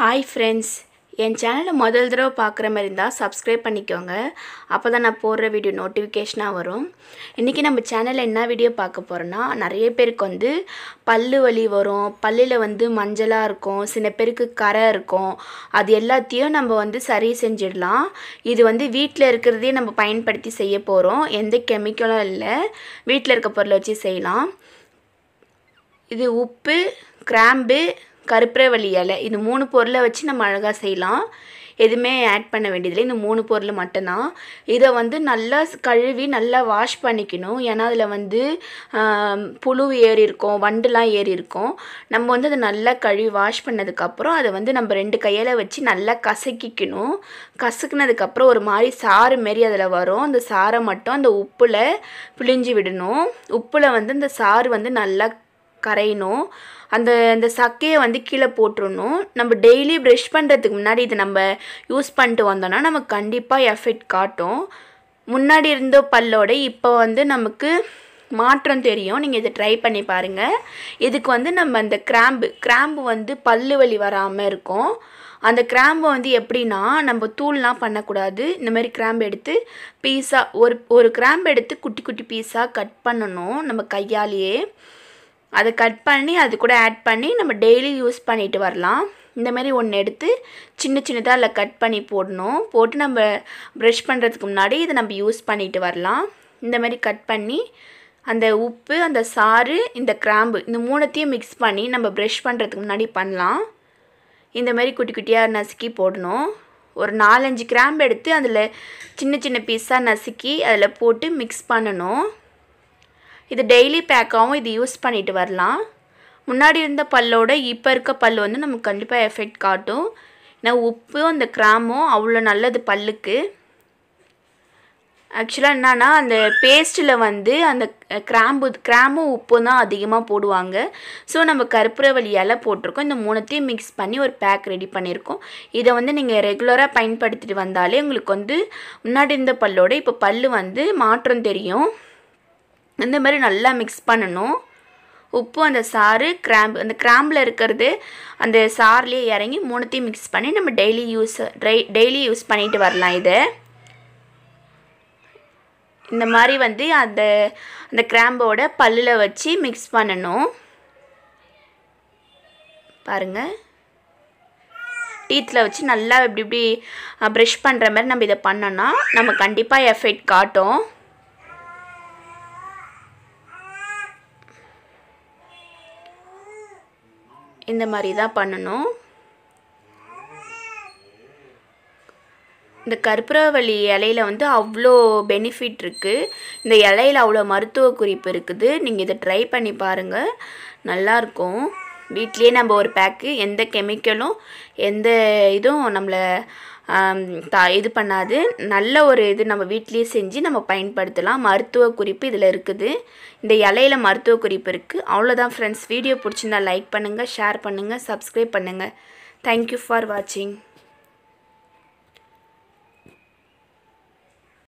hi friends என் சேனலை முதல் தடவை பார்க்குற மாதிரி இருந்தால் சப்ஸ்கிரைப் பண்ணிக்கோங்க அப்போ தான் நான் போடுற வீடியோ நோட்டிஃபிகேஷனாக வரும் இன்றைக்கி நம்ம சேனலில் என்ன வீடியோ பார்க்க போகிறோன்னா நிறைய பேருக்கு வந்து பல்லு வலி வரும் பல்லில் வந்து மஞ்சளாக இருக்கும் சில பேருக்கு கரை இருக்கும் அது எல்லாத்தையும் நம்ம வந்து சரி செஞ்சிடலாம் இது வந்து வீட்டில் இருக்கிறதே நம்ம பயன்படுத்தி செய்ய போகிறோம் எந்த கெமிக்கலும் இல்லை வீட்டில் இருக்க பொருளை வச்சு செய்யலாம் இது உப்பு கிராம்பு கருப்பிரவள்ளி இலை இது மூணு பொருளை வச்சு நம்ம அழகாக செய்யலாம் எதுவுமே ஆட் பண்ண வேண்டியதில்லை இந்த மூணு பொருள் மட்டும்தான் இதை வந்து நல்லா கழுவி நல்லா வாஷ் பண்ணிக்கணும் ஏன்னா அதில் வந்து புழு ஏறி இருக்கும் வண்டுலாம் ஏறி இருக்கும் நம்ம வந்து அதை நல்லா கழுவி வாஷ் பண்ணதுக்கப்புறம் அதை வந்து நம்ம ரெண்டு கையில் வச்சு நல்லா கசக்கிக்கணும் கசக்கினதுக்கப்புறம் ஒரு மாதிரி சாறு மாரி அதில் வரும் அந்த சாரை மட்டும் அந்த உப்பில் பிழிஞ்சு விடணும் உப்பில் வந்து அந்த சாறு வந்து நல்லா கரையணும் அந்த அந்த சக்கையை வந்து கீழே போட்டுடணும் நம்ம டெய்லி ப்ரெஷ் பண்ணுறதுக்கு முன்னாடி இதை நம்ம யூஸ் பண்ணிட்டு வந்தோம்னா நமக்கு கண்டிப்பாக எஃபெக்ட் காட்டும் முன்னாடி இருந்த பல்லோட இப்போ வந்து நமக்கு மாற்றம் தெரியும் நீங்கள் இதை ட்ரை பண்ணி பாருங்கள் இதுக்கு வந்து நம்ம அந்த கிராம்பு கிராம்பு வந்து பல்லு வலி வராமல் இருக்கும் அந்த கிராம்பை வந்து எப்படின்னா நம்ம தூள்லாம் பண்ணக்கூடாது இந்த மாதிரி கிராம்பு எடுத்து பீஸாக ஒரு ஒரு கிராம்பு எடுத்து குட்டி குட்டி பீஸாக கட் பண்ணணும் நம்ம கையாலேயே அதை கட் பண்ணி அது கூட ஆட் பண்ணி நம்ம டெய்லி யூஸ் பண்ணிட்டு வரலாம் இந்தமாரி ஒன்று எடுத்து சின்ன சின்னதாக அதில் கட் பண்ணி போடணும் போட்டு நம்ம ப்ரஷ் பண்ணுறதுக்கு முன்னாடி இதை நம்ம யூஸ் பண்ணிட்டு வரலாம் இந்த மாதிரி கட் பண்ணி அந்த உப்பு அந்த சாறு இந்த கிராம்பு இந்த மூணுத்தையும் மிக்ஸ் பண்ணி நம்ம ப்ரஷ் பண்ணுறதுக்கு முன்னாடி பண்ணலாம் இந்தமாரி குட்டி குட்டியாக நசுக்கி போடணும் ஒரு நாலஞ்சு கிராம்பு எடுத்து அதில் சின்ன சின்ன பீஸாக நசுக்கி அதில் போட்டு மிக்ஸ் பண்ணணும் இது டெய்லி பேக்காகவும் இது யூஸ் பண்ணிட்டு வரலாம் முன்னாடி இருந்த பல்லோட இப்போ இருக்க பல் வந்து நமக்கு கண்டிப்பாக எஃபெக்ட் காட்டும் ஏன்னா உப்பும் அந்த கிராமும் அவ்வளோ நல்லது பல்லுக்கு ஆக்சுவலாக என்னென்னா அந்த பேஸ்ட்டில் வந்து அந்த கிராம்பு கிராமும் உப்பும் தான் அதிகமாக போடுவாங்க ஸோ நம்ம கற்பூரவள்ளி இலை போட்டிருக்கோம் இந்த மூணுத்தையும் மிக்ஸ் பண்ணி ஒரு பேக் ரெடி பண்ணியிருக்கோம் இதை வந்து நீங்கள் ரெகுலராக பயன்படுத்திட்டு வந்தாலே உங்களுக்கு வந்து முன்னாடி இருந்த பல்லோட இப்போ பல் வந்து மாற்றம் தெரியும் இந்த மாதிரி நல்லா மிக்ஸ் பண்ணணும் உப்பு அந்த சாறு கிராம்பு அந்த கிராம்பில் இருக்கிறது அந்த சாருலேயே இறங்கி மூணுத்தையும் மிக்ஸ் பண்ணி நம்ம டெய்லி யூஸ் டெய் டெய்லி யூஸ் பண்ணிட்டு வரலாம் இதை இந்த மாதிரி வந்து அந்த அந்த கிராம்போட பல்லில் வச்சு மிக்ஸ் பண்ணணும் பாருங்கள் டீத்தில் வச்சு நல்லா இப்படி இப்படி ப்ரெஷ் பண்ணுற மாதிரி நம்ம இதை பண்ணோன்னா நம்ம கண்டிப்பாக எஃபெக்ட் காட்டும் இந்த மாதிரி தான் பண்ணணும் இந்த கற்பூரவள்ளி இலையில வந்து அவ்வளோ பெனிஃபிட் இருக்குது இந்த இலையில அவ்வளோ மருத்துவ குறிப்பு இருக்குது நீங்கள் இதை ட்ரை பண்ணி பாருங்கள் நல்லாயிருக்கும் வீட்லேயே நம்ம ஒரு பேக்கு எந்த கெமிக்கலும் எந்த இதுவும் நம்மளை த இது பண்ணாது நல்ல ஒரு இது நம்ம வீட்டிலேயே செஞ்சு நம்ம பயன்படுத்தலாம் மருத்துவ குறிப்பு இதில் இருக்குது இந்த இலையில மருத்துவ குறிப்பு இருக்குது அவ்வளோதான் ஃப்ரெண்ட்ஸ் வீடியோ பிடிச்சிருந்தா லைக் பண்ணுங்கள் ஷேர் பண்ணுங்கள் சப்ஸ்கிரைப் பண்ணுங்கள் தேங்க்யூ ஃபார் வாட்சிங்